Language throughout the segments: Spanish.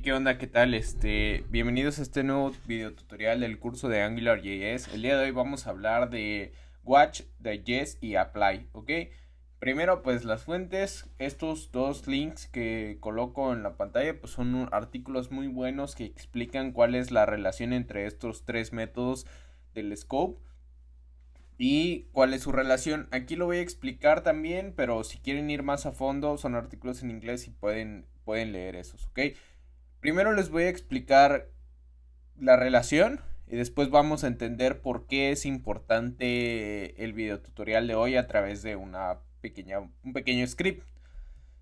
¿qué onda? ¿Qué tal? Este, bienvenidos a este nuevo video tutorial del curso de AngularJS. El día de hoy vamos a hablar de Watch, Digest y Apply, ¿ok? Primero, pues las fuentes, estos dos links que coloco en la pantalla, pues son artículos muy buenos que explican cuál es la relación entre estos tres métodos del scope y cuál es su relación. Aquí lo voy a explicar también, pero si quieren ir más a fondo, son artículos en inglés y pueden, pueden leer esos, ¿ok? Primero les voy a explicar la relación y después vamos a entender por qué es importante el videotutorial de hoy a través de una pequeña, un pequeño script.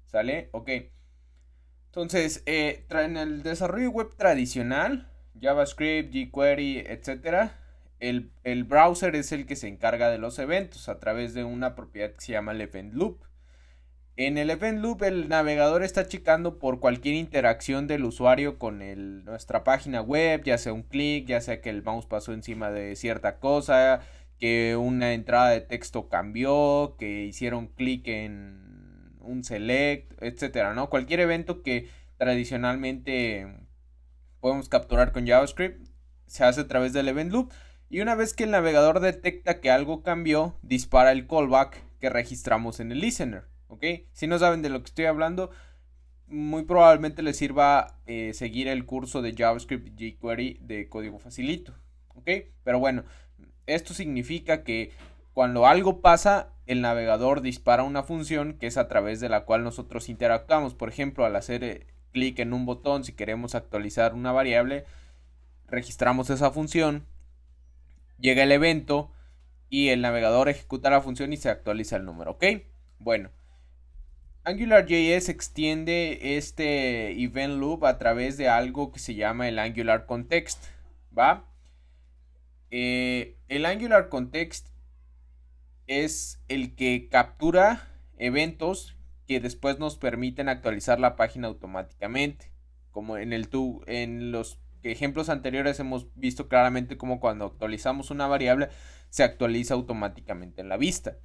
¿Sale? Ok. Entonces, eh, en el desarrollo web tradicional, JavaScript, jQuery, etcétera, el, el browser es el que se encarga de los eventos a través de una propiedad que se llama el event loop. En el event loop el navegador está checando por cualquier interacción del usuario con nuestra página web, ya sea un clic, ya sea que el mouse pasó encima de cierta cosa, que una entrada de texto cambió, que hicieron clic en un select, etcétera, ¿no? Cualquier evento que tradicionalmente podemos capturar con JavaScript se hace a través del event loop y una vez que el navegador detecta que algo cambió, dispara el callback que registramos en el listener. ¿ok? Si no saben de lo que estoy hablando, muy probablemente les sirva eh, seguir el curso de JavaScript jQuery de código facilito, ¿ok? Pero bueno, esto significa que cuando algo pasa, el navegador dispara una función que es a través de la cual nosotros interactuamos. Por ejemplo, al hacer eh, clic en un botón, si queremos actualizar una variable, registramos esa función, llega el evento y el navegador ejecuta la función y se actualiza el número, ¿ok? Bueno, AngularJS extiende este event loop a través de algo que se llama el Angular Context, ¿va? Eh, el Angular Context es el que captura eventos que después nos permiten actualizar la página automáticamente, como en el en los ejemplos anteriores hemos visto claramente cómo cuando actualizamos una variable se actualiza automáticamente en la vista.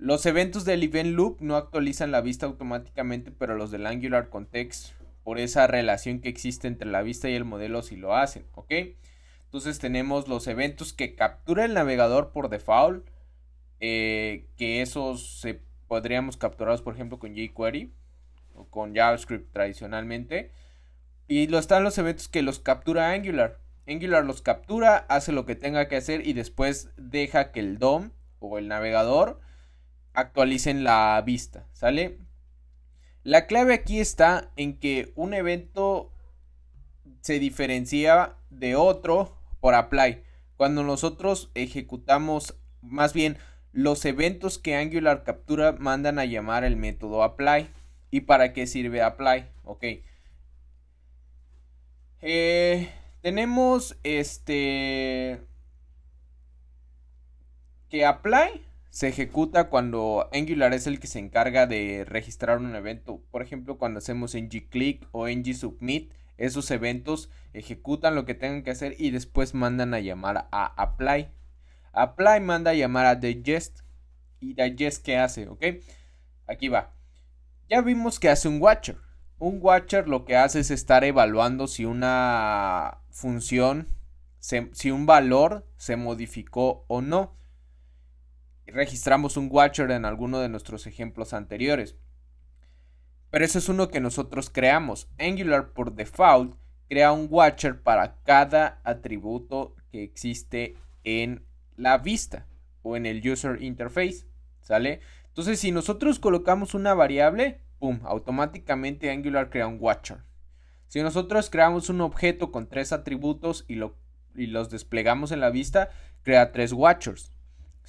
Los eventos del event loop no actualizan la vista automáticamente, pero los del angular context, por esa relación que existe entre la vista y el modelo, sí lo hacen, ¿ok? Entonces tenemos los eventos que captura el navegador por default, eh, que esos se eh, podríamos capturarlos, por ejemplo, con jQuery o con JavaScript tradicionalmente. Y lo están los eventos que los captura Angular. Angular los captura, hace lo que tenga que hacer y después deja que el DOM o el navegador actualicen la vista, ¿sale? La clave aquí está en que un evento se diferencia de otro por apply. Cuando nosotros ejecutamos, más bien, los eventos que Angular captura mandan a llamar el método apply. ¿Y para qué sirve apply? Ok. Eh, tenemos este que apply se ejecuta cuando Angular es el que se encarga de registrar un evento. Por ejemplo, cuando hacemos ng-click o ng-submit, esos eventos ejecutan lo que tengan que hacer y después mandan a llamar a apply. Apply manda a llamar a digest. ¿Y digest qué hace? ¿Ok? Aquí va. Ya vimos que hace un watcher. Un watcher lo que hace es estar evaluando si una función, si un valor se modificó o no registramos un Watcher en alguno de nuestros ejemplos anteriores. Pero ese es uno que nosotros creamos. Angular por default crea un Watcher para cada atributo que existe en la vista o en el user interface. ¿Sale? Entonces, si nosotros colocamos una variable, ¡pum! Automáticamente Angular crea un Watcher. Si nosotros creamos un objeto con tres atributos y, lo, y los desplegamos en la vista, crea tres Watchers.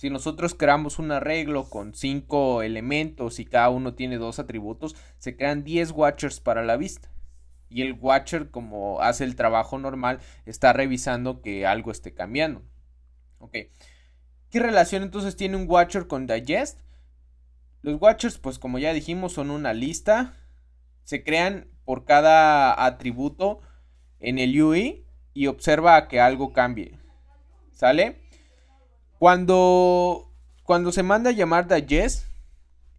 Si nosotros creamos un arreglo con cinco elementos y cada uno tiene dos atributos, se crean 10 watchers para la vista. Y el watcher, como hace el trabajo normal, está revisando que algo esté cambiando. ¿Qué relación entonces tiene un watcher con digest? Los watchers, pues como ya dijimos, son una lista. Se crean por cada atributo en el UI y observa que algo cambie. ¿Sale? Cuando, cuando se manda a llamar digest,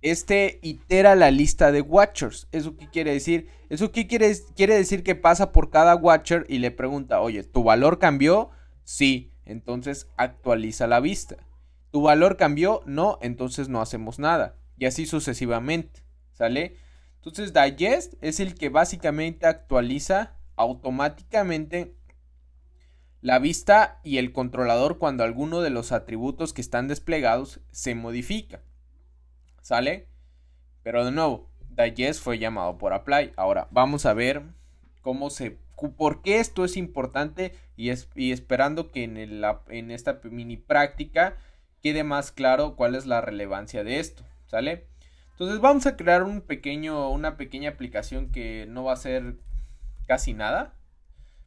este itera la lista de Watchers. ¿Eso qué quiere decir? Eso qué quiere, quiere decir que pasa por cada Watcher y le pregunta, oye, ¿tu valor cambió? Sí, entonces actualiza la vista. ¿Tu valor cambió? No, entonces no hacemos nada. Y así sucesivamente, ¿sale? Entonces Digest es el que básicamente actualiza automáticamente la vista y el controlador cuando alguno de los atributos que están desplegados se modifica. ¿Sale? Pero de nuevo, yes fue llamado por apply. Ahora vamos a ver cómo se por qué esto es importante y, es, esperando que en, en esta mini práctica quede más claro cuál es la relevancia de esto, ¿sale? Entonces vamos a crear un pequeño, una pequeña aplicación que no va a ser casi nada,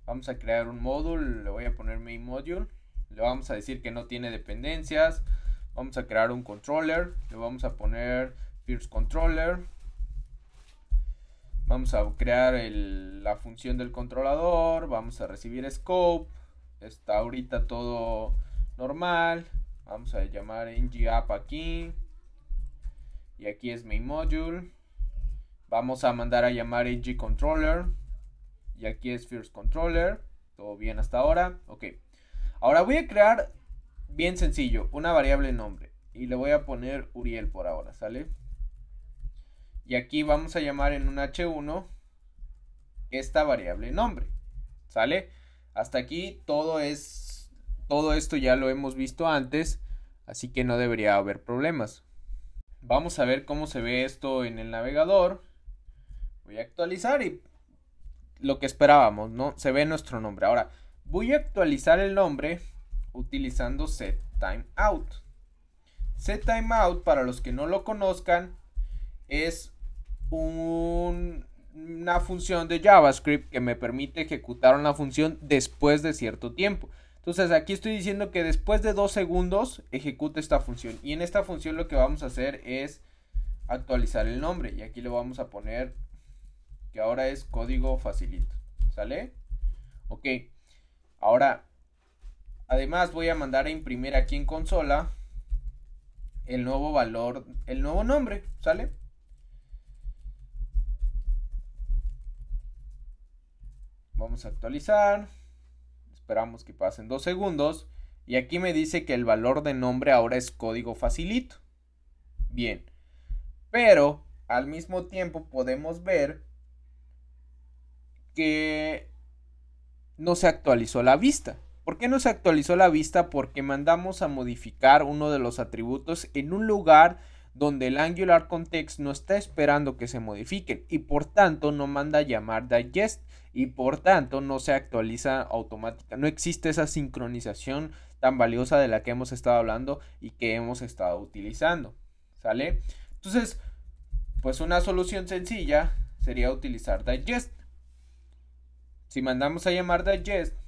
Vamos a crear un módulo, le voy a poner main module, le vamos a decir que no tiene dependencias, vamos a crear un controller, le vamos a poner first controller, vamos a crear la función del controlador, vamos a recibir scope, está ahorita todo normal, vamos a llamar ng aquí, y aquí es main module, vamos a mandar a llamar ng-controller, y aquí es First Controller. Todo bien hasta ahora. Ok. Ahora voy a crear, bien sencillo, una variable nombre. Y le voy a poner Uriel por ahora, ¿sale? Y aquí vamos a llamar en un H1 esta variable nombre. ¿Sale? Hasta aquí todo es. Todo esto ya lo hemos visto antes. Así que no debería haber problemas. Vamos a ver cómo se ve esto en el navegador. Voy a actualizar y lo que esperábamos, ¿no? Se ve nuestro nombre. Ahora, voy a actualizar el nombre utilizando set timeout. Set timeout, para los que no lo conozcan, es una función de JavaScript que me permite ejecutar una función después de cierto tiempo. Entonces aquí estoy diciendo que después de dos segundos ejecute esta función. Y en esta función lo que vamos a hacer es actualizar el nombre. Y aquí le vamos a poner que ahora es código facilito. ¿Sale? Ok. Ahora, además voy a mandar a imprimir aquí en consola el nuevo valor, el nuevo nombre, ¿sale? Vamos a actualizar. Esperamos que pasen dos segundos. Y aquí me dice que el valor de nombre ahora es código facilito. Bien. Pero al mismo tiempo podemos ver que no se actualizó la vista. ¿Por qué no se actualizó la vista? Porque mandamos a modificar uno de los atributos en un lugar donde el Angular Context no está esperando que se modifiquen y por tanto no manda a llamar digest y por tanto no se actualiza automática. No existe esa sincronización tan valiosa de la que hemos estado hablando y que hemos estado utilizando. ¿Sale? Entonces, pues una solución sencilla sería utilizar digest si mandamos a llamar digest,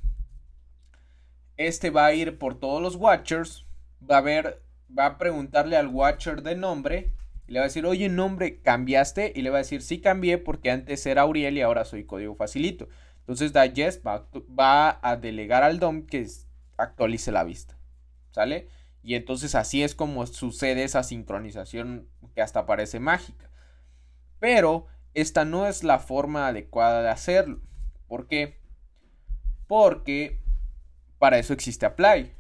este va a ir por todos los watchers, va a ver, va a preguntarle al watcher de nombre y le va a decir, oye, nombre, ¿cambiaste? Y le va a decir, sí cambié porque antes era Auriel y ahora soy código facilito. Entonces digest va, va a delegar al DOM que actualice la vista, ¿sale? Y entonces así es como sucede esa sincronización que hasta parece mágica. Pero esta no es la forma adecuada de hacerlo. ¿Por qué? Porque para eso existe apply.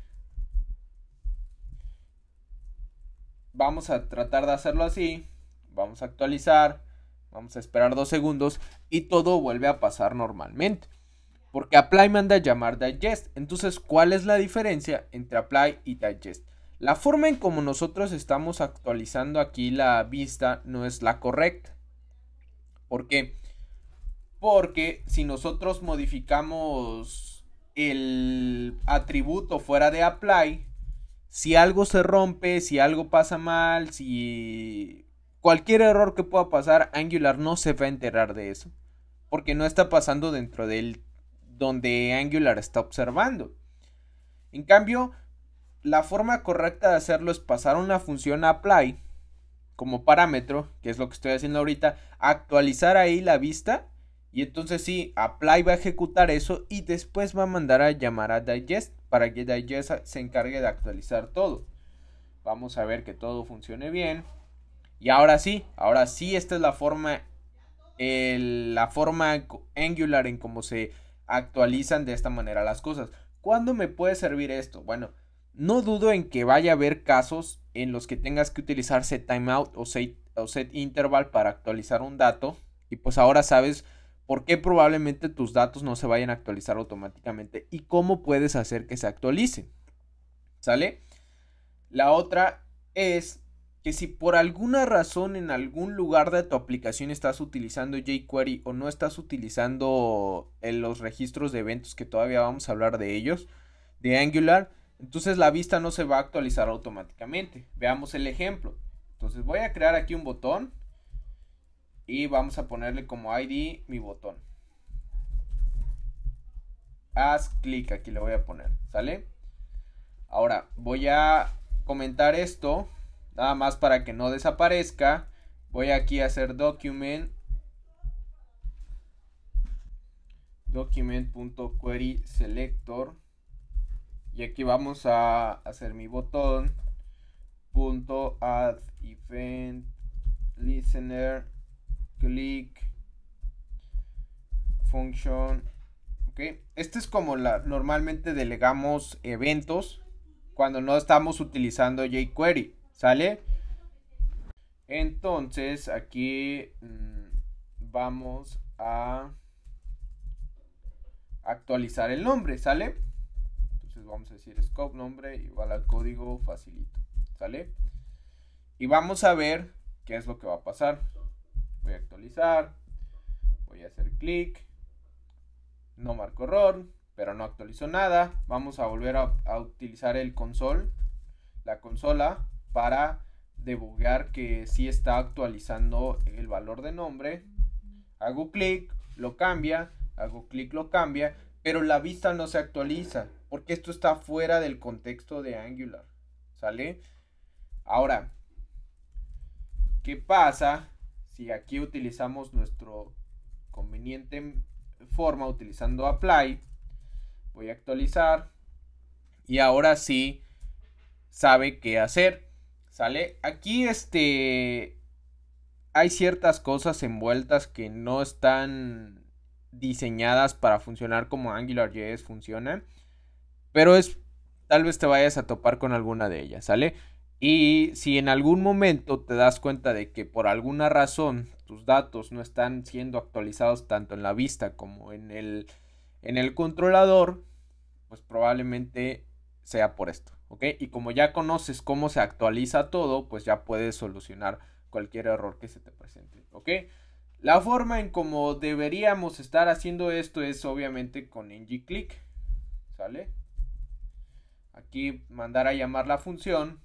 Vamos a tratar de hacerlo así. Vamos a actualizar. Vamos a esperar dos segundos y todo vuelve a pasar normalmente. Porque apply manda a llamar digest. Entonces, ¿cuál es la diferencia entre apply y digest? La forma en como nosotros estamos actualizando aquí la vista no es la correcta. ¿Por qué? Porque si nosotros modificamos el atributo fuera de apply, si algo se rompe, si algo pasa mal, si cualquier error que pueda pasar, Angular no se va a enterar de eso. Porque no está pasando dentro del donde Angular está observando. En cambio, la forma correcta de hacerlo es pasar una función apply como parámetro, que es lo que estoy haciendo ahorita, actualizar ahí la vista y entonces sí, apply va a ejecutar eso y después va a mandar a llamar a digest para que digest se encargue de actualizar todo. Vamos a ver que todo funcione bien. Y ahora sí, ahora sí, esta es la forma, la forma angular en cómo se actualizan de esta manera las cosas. ¿Cuándo me puede servir esto? Bueno, no dudo en que vaya a haber casos en los que tengas que utilizar set timeout o o set interval para actualizar un dato. Y pues ahora sabes por qué probablemente tus datos no se vayan a actualizar automáticamente y cómo puedes hacer que se actualicen. ¿Sale? La otra es que si por alguna razón en algún lugar de tu aplicación estás utilizando jQuery o no estás utilizando los registros de eventos que todavía vamos a hablar de ellos, de Angular, entonces la vista no se va a actualizar automáticamente. Veamos el ejemplo. Entonces voy a crear aquí un botón y vamos a ponerle como ID mi botón. Haz clic, aquí le voy a poner, ¿sale? Ahora voy a comentar esto, nada más para que no desaparezca. Voy aquí a hacer document document.query selector y aquí vamos a hacer mi botón punto add event listener click function. Ok, este es como la, normalmente delegamos eventos cuando no estamos utilizando jQuery, ¿sale? Entonces aquí mm, vamos a actualizar el nombre, ¿sale? Entonces vamos a decir scope nombre igual al código facilito, ¿sale? Y vamos a ver qué es lo que va a pasar. Voy a actualizar. Voy a hacer clic. No marco error, pero no actualizó nada. Vamos a volver a, utilizar el console, la consola, para debugar que sí está actualizando el valor de nombre. Hago clic, lo cambia, hago clic, lo cambia, pero la vista no se actualiza, porque esto está fuera del contexto de Angular. ¿Sale? Ahora, ¿qué pasa si aquí utilizamos nuestro conveniente forma utilizando apply, voy a actualizar y ahora sí sabe qué hacer. ¿Sale? Aquí este hay ciertas cosas envueltas que no están diseñadas para funcionar como AngularJS funciona, pero es tal vez te vayas a topar con alguna de ellas, ¿sale? Y si en algún momento te das cuenta de que por alguna razón tus datos no están siendo actualizados tanto en la vista como en el, en el controlador, pues probablemente sea por esto. ¿ok? Y como ya conoces cómo se actualiza todo, pues ya puedes solucionar cualquier error que se te presente. ¿ok? La forma en cómo deberíamos estar haciendo esto es obviamente con ng ¿Sale? Aquí mandar a llamar la función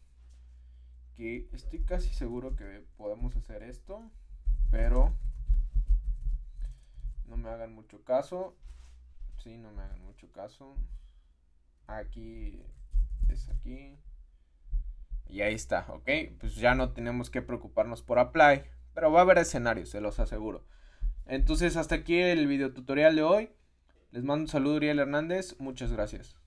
que estoy casi seguro que podemos hacer esto, pero no me hagan mucho caso. Sí, no me hagan mucho caso. Aquí es aquí. Y ahí está, ¿ok? Pues ya no tenemos que preocuparnos por apply, pero va a haber escenarios, se los aseguro. Entonces, hasta aquí el video tutorial de hoy. Les mando un saludo, Uriel Hernández. Muchas gracias.